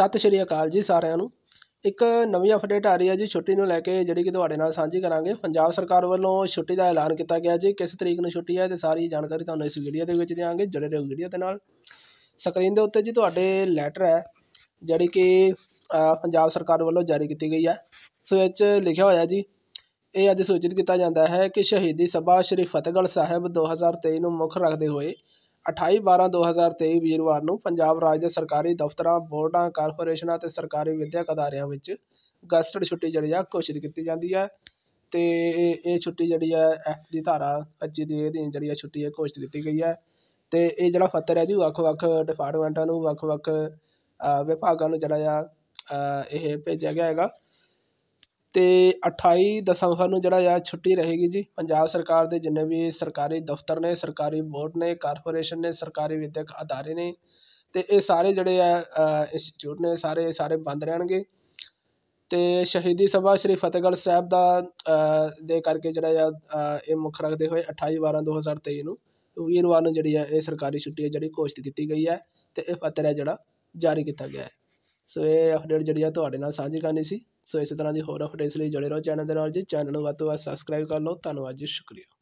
ਸਤਿ ਸ਼੍ਰੀ ਅਕਾਲ ਜੀ ਸਾਰਿਆਂ ਨੂੰ ਇੱਕ ਨਵੀਂ ਅਪਡੇਟ ਆ ਰਹੀ ਹੈ ਜੀ ਛੁੱਟੀ ਨੂੰ ਲੈ ਕੇ ਜਿਹੜੀ ਕਿ ਤੁਹਾਡੇ ਨਾਲ ਸਾਂਝੀ ਕਰਾਂਗੇ ਪੰਜਾਬ ਸਰਕਾਰ ਵੱਲੋਂ ਛੁੱਟੀ ਦਾ ਐਲਾਨ ਕੀਤਾ ਗਿਆ ਜੀ ਕਿਸ ਤਰੀਕ ਨੂੰ ਛੁੱਟੀ ਹੈ ਤੇ ਸਾਰੀ ਜਾਣਕਾਰੀ ਤੁਹਾਨੂੰ ਇਸ ਵੀਡੀਓ ਦੇ ਵਿੱਚ ਦੇਵਾਂਗੇ ਜੁੜੇ ਰਹੋ ਵੀਡੀਓ ਦੇ ਨਾਲ ਸਕਰੀਨ ਦੇ ਉੱਤੇ ਜੀ ਤੁਹਾਡੇ ਲੈਟਰ ਹੈ ਜਿਹੜੀ ਕਿ ਪੰਜਾਬ ਸਰਕਾਰ ਵੱਲੋਂ ਜਾਰੀ ਕੀਤੀ ਗਈ ਹੈ ਸੋ ਵਿੱਚ ਲਿਖਿਆ ਹੋਇਆ ਜੀ ਇਹ ਅੱਜ ਸੂਚਿਤ ਕੀਤਾ ਜਾਂਦਾ ਹੈ ਕਿ ਸ਼ਹੀਦੀ ਸਭਾ ਸ਼੍ਰੀ ਫਤਿਹਗੜ੍ਹ ਸਾਹਿਬ 2023 ਨੂੰ ਮੁੱਖ ਰੱਖਦੇ ਹੋਏ ਅਠਾਈ ਬਾਰਾਂ ਦੋ ਹਜ਼ਾਰ ਤੇਈ ਵੀਰਵਾਰ ਨੂੰ ਪੰਜਾਬ ਰਾਜ ਦੇ ਸਰਕਾਰੀ ਦਫ਼ਤਰਾਂ ਬੋਰਡਾਂ ਕਾਰਪੋਰੇਸ਼ਨਾਂ ਅਤੇ ਸਰਕਾਰੀ ਵਿੱਦਿਅਕ ਅਦਾਰਿਆਂ ਵਿੱਚ ਗਜ਼ਟਡ ਛੁੱਟੀ ਜਿਹੜੀ ਆ ਘੋਸ਼ਿਤ ਕੀਤੀ ਜਾਂਦੀ ਹੈ ਅਤੇ ਇਹ ਇਹ ਛੁੱਟੀ ਜਿਹੜੀ ਹੈ ਐਕਟ ਦੀ ਧਾਰਾ ਪੱਚੀ ਦੇ ਅਧੀਨ ਜਿਹੜੀ ਆ ਛੁੱਟੀ ਹੈ ਘੋਸ਼ਿਤ ਕੀਤੀ ਗਈ ਹੈ ਅਤੇ ਇਹ ਜਿਹੜਾ ਫਤਰ ਹੈ ਜੀ ਵੱਖ-ਵੱਖ ਡਿਪਾਰਟਮੈਂਟਾਂ ਨੂੰ ਵੱਖ-ਵੱਖ ਵਿਭਾਗਾਂ ਨੂੰ ਜਿਹੜਾ ਆ ਇਹ ਭੇਜਿਆ ਗਿਆ ਹੈਗਾ ਤੇ 28 ਦਸੰਬਰ ਨੂੰ ਜਿਹੜਾ ਆ ਛੁੱਟੀ ਰਹੇਗੀ ਜੀ ਪੰਜਾਬ ਸਰਕਾਰ ਦੇ ਜਿੰਨੇ ਵੀ ਸਰਕਾਰੀ ਦਫ਼ਤਰ ਨੇ ਸਰਕਾਰੀ ਬੋਰਡ ਨੇ ਕਾਰਪੋਰੇਸ਼ਨ ਨੇ ਸਰਕਾਰੀ ਵਿਦਿਅਕ ਅਦਾਰੇ ਨੇ ਤੇ ਇਹ ਸਾਰੇ ਜਿਹੜੇ ਆ ਇੰਸਟੀਚਿਊਟ ਨੇ ਸਾਰੇ ਸਾਰੇ ਬੰਦ ਰਹਿਣਗੇ ਤੇ ਸ਼ਹੀਦੀ ਸਭਾ ਸ਼੍ਰੀ ਫਤਿਹਗੜ੍ਹ ਸਾਹਿਬ ਦਾ ਦੇ ਕਰਕੇ ਜਿਹੜਾ ਆ ਇਹ ਮੁੱਖ ਰੱਖਦੇ ਹੋਏ 28 ਬਾਰਾਂ 2023 ਨੂੰ ਤੇਈ ਨੂੰ ਵੀਰਵਾਰ ਨੂੰ ਜਿਹੜੀ ਆ ਇਹ ਸਰਕਾਰੀ ਛੁੱਟੀ ਹੈ ਜਿਹੜੀ ਘੋਸ਼ਿਤ ਕੀਤੀ ਗਈ ਹੈ ਤੇ ਇਹ ਫਤਰਾ ਜਿਹੜਾ ਜਾਰੀ ਕੀਤਾ ਗਿਆ ਹੈ ਸੋ ਇਹ ਅਪਡੇਟ ਜਿਹੜੀ ਆ ਤੁਹਾਡੇ ਨਾਲ ਸਾਂਝੀ ਕਰਨੀ ਸੀ ਸੋ ਇਸੇ ਤਰ੍ਹਾਂ ਦੀ ਹੋਰ ਅਪਡੇਟਸ ਲਈ ਜੁੜੇ ਰਹੋ ਚੈਨਲ ਦੇ ਨਾਲ ਜੀ ਚੈਨਲ ਨੂੰ ਵੱਧ ਤੋਂ ਵੱਧ ਸਬਸਕ੍ਰਾਈਬ ਕਰ ਲਓ ਧੰਨਵਾਦ ਜੀ ਸ਼ੁਕਰੀਆ